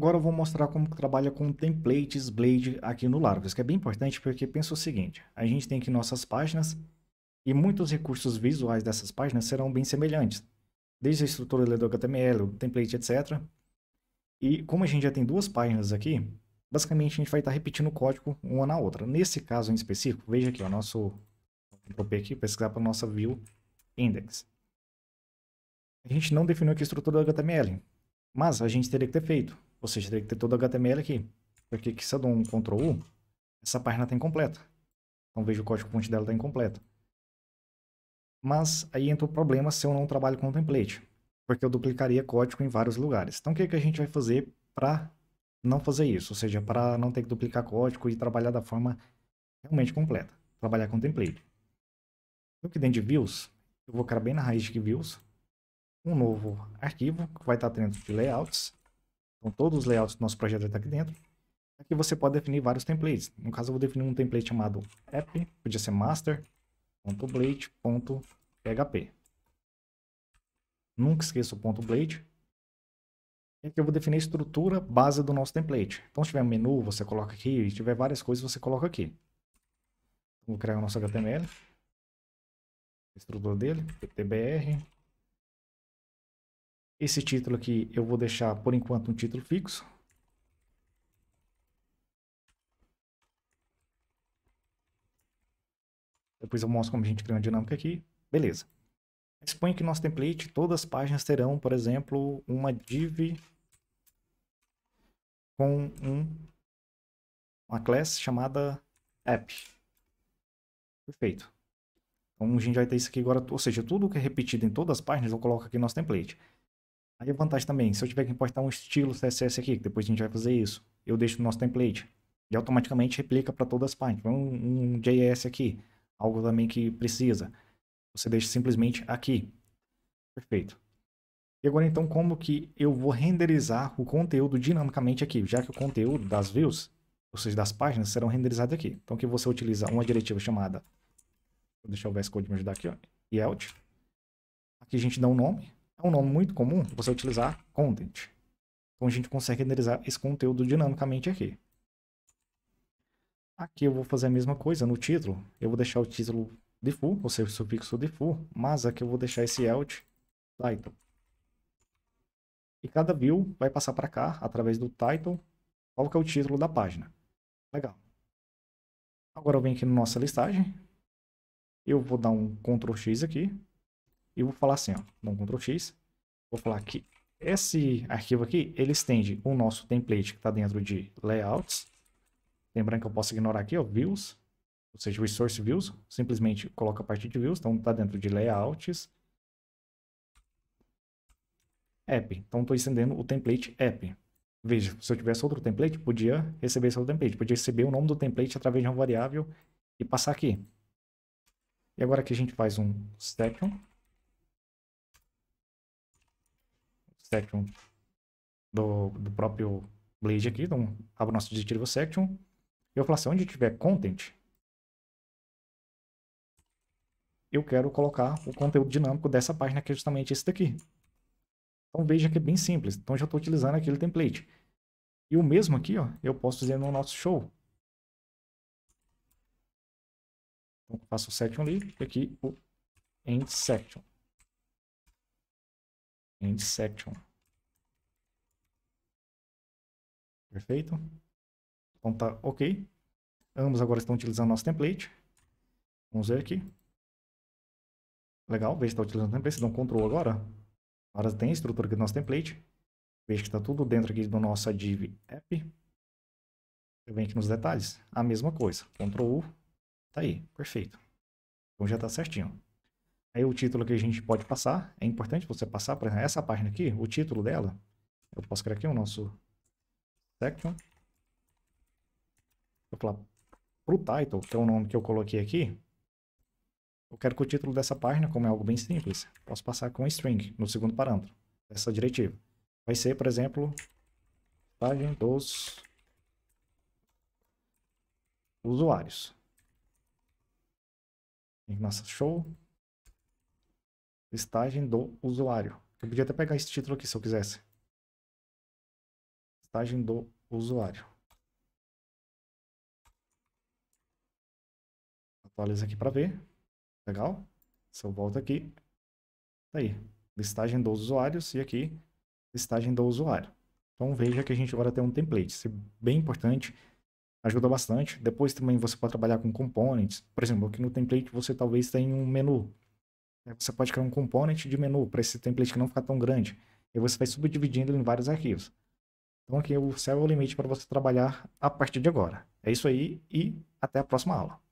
Agora eu vou mostrar como trabalha com templates Blade aqui no Laravel, que é bem importante porque pensa o seguinte, a gente tem aqui nossas páginas e muitos recursos visuais dessas páginas serão bem semelhantes, desde a estrutura do HTML, o template, etc. E como a gente já tem duas páginas aqui, basicamente a gente vai estar repetindo o código uma na outra. Nesse caso em específico, veja aqui, o nosso copiar aqui, pesquisar para a nossa view index. A gente não definiu aqui a estrutura do HTML, mas a gente teria que ter feito. Ou seja, teria que ter todo o HTML aqui. Porque aqui, se eu dou um Ctrl U, essa página está incompleta. Então veja o código-fonte dela está incompleto. Mas aí entra o problema se eu não trabalho com template. Porque eu duplicaria código em vários lugares. Então o que, que a gente vai fazer para não fazer isso? Ou seja, para não ter que duplicar código e trabalhar da forma realmente completa. Trabalhar com template. então aqui dentro de views, eu vou criar bem na raiz de views, um novo arquivo que vai estar dentro de layouts. Então, todos os layouts do nosso projeto estão tá aqui dentro. Aqui você pode definir vários templates. No caso, eu vou definir um template chamado app, podia ser master.blade.php. Nunca esqueça o ponto .blade. E aqui eu vou definir a estrutura base do nosso template. Então, se tiver um menu, você coloca aqui. Se tiver várias coisas, você coloca aqui. Vou criar o nosso HTML. A estrutura dele, ptbr, esse título aqui eu vou deixar por enquanto um título fixo. Depois eu mostro como a gente cria uma dinâmica aqui. Beleza. expõe que nosso template, todas as páginas terão, por exemplo, uma div com um, uma class chamada app. Perfeito. Então a gente vai ter isso aqui agora, ou seja, tudo que é repetido em todas as páginas eu coloco aqui no nosso template. Aí a vantagem também, se eu tiver que importar um estilo CSS aqui, que depois a gente vai fazer isso, eu deixo no nosso template e automaticamente replica para todas as partes. Um, um JS aqui, algo também que precisa. Você deixa simplesmente aqui. Perfeito. E agora então como que eu vou renderizar o conteúdo dinamicamente aqui, já que o conteúdo das views, ou seja, das páginas, serão renderizados aqui. Então que você utiliza uma diretiva chamada, vou deixar o VS Code me ajudar aqui, ó, out. Aqui a gente dá um nome, é um nome muito comum você utilizar content. Então a gente consegue renderizar esse conteúdo dinamicamente aqui. Aqui eu vou fazer a mesma coisa no título. Eu vou deixar o título default, ou seja, o sufixo default, mas aqui eu vou deixar esse alt title. E cada view vai passar para cá, através do title, qual que é o título da página. Legal. Agora eu venho aqui na nossa listagem. Eu vou dar um Ctrl X aqui e vou falar assim, ó, dar um Ctrl X, vou falar que esse arquivo aqui, ele estende o nosso template que está dentro de layouts, lembrando que eu posso ignorar aqui, ó, views, ou seja, o source views, simplesmente coloca a partir de views, então está dentro de layouts, app, então estou estendendo o template app. Veja, se eu tivesse outro template, podia receber esse outro template, podia receber o nome do template através de uma variável e passar aqui. E agora que a gente faz um section, section do, do próprio Blade aqui, então abro nosso Directivo Section. E eu falo assim, onde tiver content, eu quero colocar o conteúdo dinâmico dessa página, que é justamente esse daqui. Então veja que é bem simples. Então já estou utilizando aquele template. E o mesmo aqui, ó, eu posso fazer no nosso show. Então faço o section ali e aqui o end section end section. Perfeito? Então tá ok. Ambos agora estão utilizando nosso template. Vamos ver aqui. Legal, veja que está utilizando o template. Vocês dão control agora. Agora tem a estrutura aqui do nosso template. Veja que está tudo dentro aqui do nosso div app. Eu venho aqui nos detalhes. A mesma coisa. Ctrl U. Tá aí. Perfeito. Então já está certinho. Aí o título que a gente pode passar, é importante você passar, por exemplo, essa página aqui, o título dela, eu posso criar aqui o nosso section. Vou falar para o title, que é o nome que eu coloquei aqui, eu quero que o título dessa página, como é algo bem simples, posso passar com string no segundo parâmetro dessa diretiva. Vai ser, por exemplo, página dos usuários. Nossa, show. Listagem do usuário. Eu podia até pegar esse título aqui se eu quisesse. Listagem do usuário. Atualiza aqui para ver. Legal. Se eu volto aqui, tá aí. Listagem dos usuários e aqui listagem do usuário. Então veja que a gente agora tem um template. Isso é bem importante, ajuda bastante. Depois também você pode trabalhar com components. Por exemplo, aqui no template você talvez tenha um menu né, você pode criar um component de menu para esse template que não ficar tão grande. E você vai subdividindo em vários arquivos. Então aqui o céu é o limite para você trabalhar a partir de agora. É isso aí e até a próxima aula.